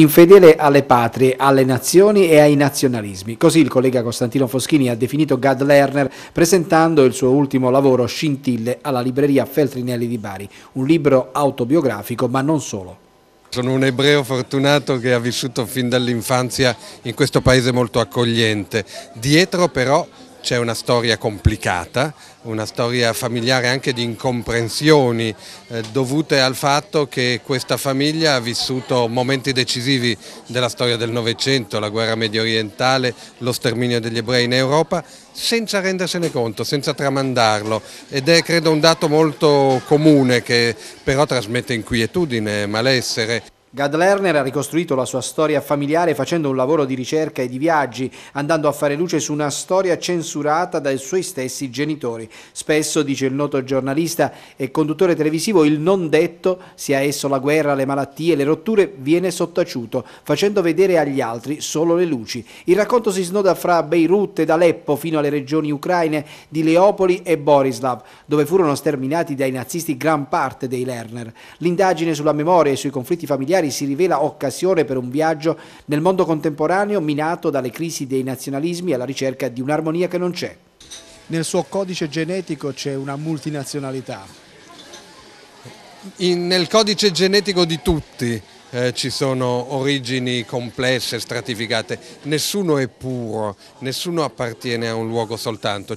infedele alle patrie, alle nazioni e ai nazionalismi. Così il collega Costantino Foschini ha definito Gad Lerner presentando il suo ultimo lavoro Scintille alla libreria Feltrinelli di Bari, un libro autobiografico ma non solo. Sono un ebreo fortunato che ha vissuto fin dall'infanzia in questo paese molto accogliente. Dietro però c'è una storia complicata, una storia familiare anche di incomprensioni eh, dovute al fatto che questa famiglia ha vissuto momenti decisivi della storia del Novecento, la guerra medio orientale, lo sterminio degli ebrei in Europa, senza rendersene conto, senza tramandarlo ed è credo un dato molto comune che però trasmette inquietudine, malessere. Gad Lerner ha ricostruito la sua storia familiare facendo un lavoro di ricerca e di viaggi, andando a fare luce su una storia censurata dai suoi stessi genitori. Spesso, dice il noto giornalista e conduttore televisivo, il non detto, sia esso la guerra, le malattie, le rotture, viene sottaciuto, facendo vedere agli altri solo le luci. Il racconto si snoda fra Beirut ed Aleppo fino alle regioni ucraine di Leopoli e Borislav, dove furono sterminati dai nazisti gran parte dei Lerner. L'indagine sulla memoria e sui conflitti familiari magari si rivela occasione per un viaggio nel mondo contemporaneo minato dalle crisi dei nazionalismi alla ricerca di un'armonia che non c'è. Nel suo codice genetico c'è una multinazionalità. In, nel codice genetico di tutti eh, ci sono origini complesse, stratificate. Nessuno è puro, nessuno appartiene a un luogo soltanto.